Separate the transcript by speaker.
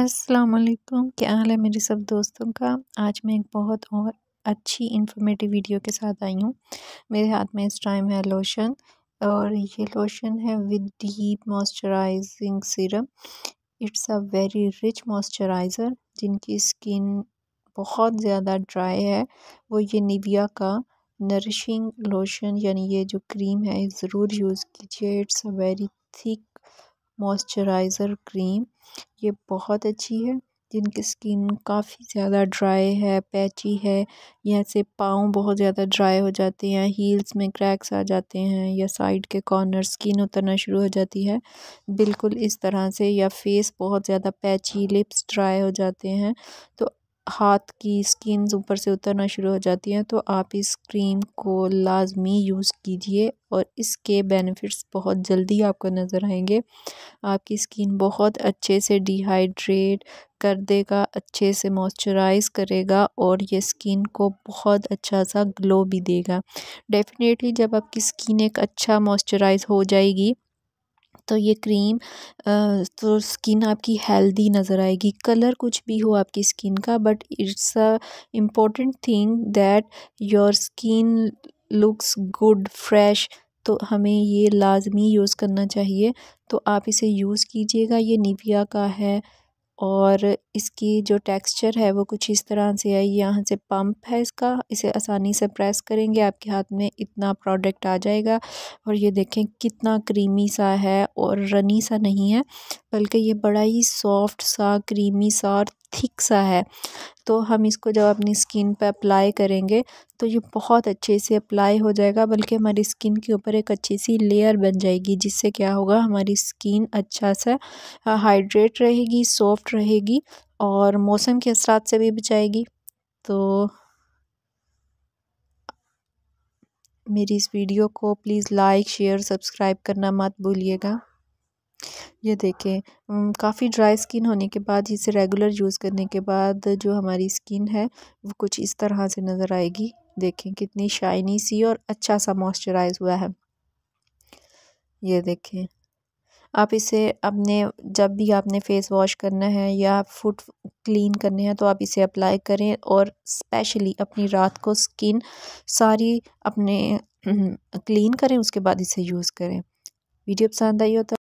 Speaker 1: अस्सलाम वालेकुम क्या हाल है मेरे सब दोस्तों का आज मैं एक बहुत और अच्छी इन्फॉर्मेटिव वीडियो के साथ आई हूँ मेरे हाथ में इस टाइम है लोशन और ये लोशन है with deep moisturising serum it's a very rich moisturiser जिनकी स्किन बहुत ज़्यादा ड्राई है वो ये निविया का नरिशिंग लोशन यानी ये जो क्रीम है ज़रूर यूज़ कीजिए it's a very thick moisturiser cream ये बहुत अच्छी है जिनकी स्किन काफ़ी ज़्यादा ड्राई है पैची है या से पाँव बहुत ज़्यादा ड्राई हो जाते हैं हील्स में क्रैक्स आ जाते हैं या साइड के कॉर्नर स्किन उतरना शुरू हो जाती है बिल्कुल इस तरह से या फेस बहुत ज़्यादा पैची लिप्स ड्राई हो जाते हैं तो हाथ की स्किन ऊपर से उतरना शुरू हो जाती हैं तो आप इस क्रीम को लाजमी यूज़ कीजिए और इसके बेनिफिट्स बहुत जल्दी आपको नज़र आएंगे आपकी स्किन बहुत अच्छे से डिहाइड्रेट कर देगा अच्छे से मॉइस्चराइज करेगा और ये स्किन को बहुत अच्छा सा ग्लो भी देगा डेफिनेटली जब आपकी स्किन एक अच्छा मॉइस्चराइज हो जाएगी तो ये क्रीम तो स्किन आपकी हेल्दी नज़र आएगी कलर कुछ भी हो आपकी स्किन का but it's a important thing that your skin looks good fresh तो हमें ये लाजमी यूज़ करना चाहिए तो आप इसे यूज़ कीजिएगा ये निविया का है और इसकी जो टेक्सचर है वो कुछ इस तरह से है यहाँ से पंप है इसका इसे आसानी से प्रेस करेंगे आपके हाथ में इतना प्रोडक्ट आ जाएगा और ये देखें कितना क्रीमी सा है और रनी सा नहीं है बल्कि ये बड़ा ही सॉफ्ट सा क्रीमी सा और थिक सा है तो हम इसको जब अपनी स्किन पे अप्लाई करेंगे तो ये बहुत अच्छे से अप्लाई हो जाएगा बल्कि हमारी स्किन के ऊपर एक अच्छी सी लेयर बन जाएगी जिससे क्या होगा हमारी स्किन अच्छा सा हाइड्रेट रहेगी सॉफ्ट रहेगी और मौसम के असरात से भी बचाएगी तो मेरी इस वीडियो को प्लीज़ लाइक शेयर सब्सक्राइब करना मत भूलिएगा ये देखें काफ़ी ड्राई स्किन होने के बाद इसे रेगुलर यूज़ करने के बाद जो हमारी स्किन है वो कुछ इस तरह से नज़र आएगी देखें कितनी शाइनी सी और अच्छा सा मॉइस्चराइज हुआ है ये देखें आप इसे अपने जब भी आपने फेस वॉश करना है या फुट क्लीन करने हैं तो आप इसे अप्लाई करें और स्पेशली अपनी रात को स्किन सारी अपने क्लीन करें उसके बाद इसे यूज़ करें वीडियो पसंद आई हो तो